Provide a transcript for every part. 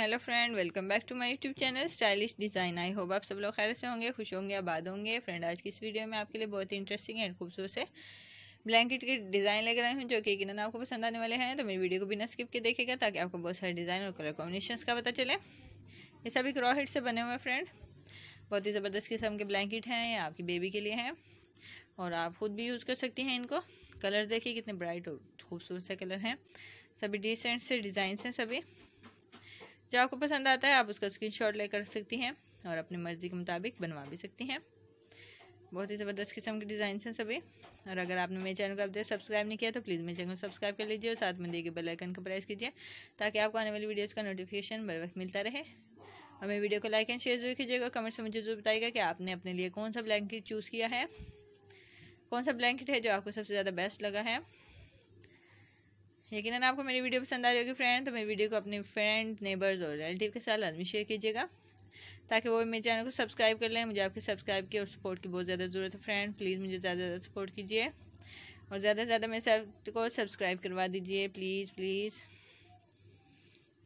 hello friend welcome back to my YouTube channel stylish design I hope आप सब लोग खैर से होंगे खुश होंगे आबाद होंगे फ्रेंड आज की इस वीडियो में आपके लिए बहुत ही इंटरेस्टिंग एंड खूबसूरत से ब्लैंकेट के डिज़ाइन लेकर रहे हूँ जो कि किन आपको पसंद आने वाले हैं तो मेरी वीडियो को भी स्किप के देखेगा ताकि आपको बहुत सारे डिज़ाइन और कलर कॉम्बिनेशन का पता चले ये सब एक रॉहिट से बने हुए फ्रेंड बहुत ही ज़बरदस्त किस्म के ब्लैंकेट हैं ये आपकी बेबी के लिए हैं और आप खुद भी यूज़ कर सकती हैं इनको कलर देखिए कितने ब्राइट और खूबसूरत से कलर हैं सभी डिसेंट से डिज़ाइन हैं सभी जो आपको पसंद आता है आप उसका स्क्रीनशॉट ले कर सकती हैं और अपनी मर्ज़ी के मुताबिक बनवा भी सकती हैं बहुत ही ज़बरदस्त किस्म के डिज़ाइन हैं सभी और अगर आपने मेरे चैनल को अब तक सब्सक्राइब नहीं किया तो प्लीज़ मेरे चैनल को सब्सक्राइब कर लीजिए और साथ में देखिए बेलाइकन को प्रेस कीजिए ताकि आपको आने वाली वीडियोज़ का नोटिफिकेशन बर वक्त मिलता रहे और मेरी वीडियो को लाइक एंड शेयर जरूर कीजिएगा कमेंट्स में मुझे जरूर बताइएगा कि आपने अपने लिए कौन सा ब्लैंकेट चूज़ किया है कौन सा ब्लैंकेट है जो आपको सबसे ज़्यादा बेस्ट लगा है यकीन आपको मेरी वीडियो पसंद आ रही होगी फ्रेंड तो मेरी वीडियो को अपने फ्रेंड नेबर्स और रिलेटिव के साथ लाजमी शेयर कीजिएगा ताकि वो मेरे चैनल को सब्सक्राइब कर लें मुझे आपके सब्सक्राइब की और सपोर्ट की बहुत ज़्यादा ज़रूरत है फ्रेंड प्लीज़ मुझे ज़्यादा ज़्यादा सपोर्ट कीजिए और ज़्यादा से ज़्यादा मेरे को सब्सक्राइब करवा दीजिए प्लीज़ प्लीज़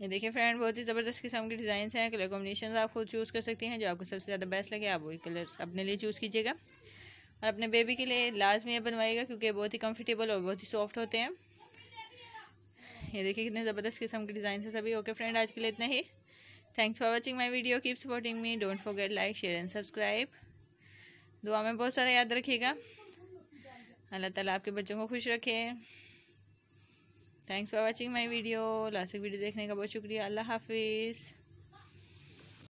ये देखिए फ्रेंड बहुत ही ज़बरदस्त किस्म के डिज़ाइन हैं कलर कॉम्बिनेशन आप खुद चूज़ कर सकती हैं जो आपको सबसे ज़्यादा बेस्ट लगे आप वही कलर अपने लिए चूज़ कीजिएगा और अपने बेबी के लिए लाजमी बनवाइएगा क्योंकि बहुत ही कम्फर्टेबल और बहुत ही सॉफ्ट होते हैं ये देखिए कितने ज़बरदस्त किस्म के डिज़ाइन से सभी ओके फ्रेंड आज के लिए इतना ही thanks for watching my video keep supporting me don't forget like share and subscribe दुआ में बहुत सारा याद रखिएगा अल्लाह ताला आपके बच्चों को खुश रखे thanks for watching my video last video देखने का बहुत शुक्रिया अल्लाह हाफिज़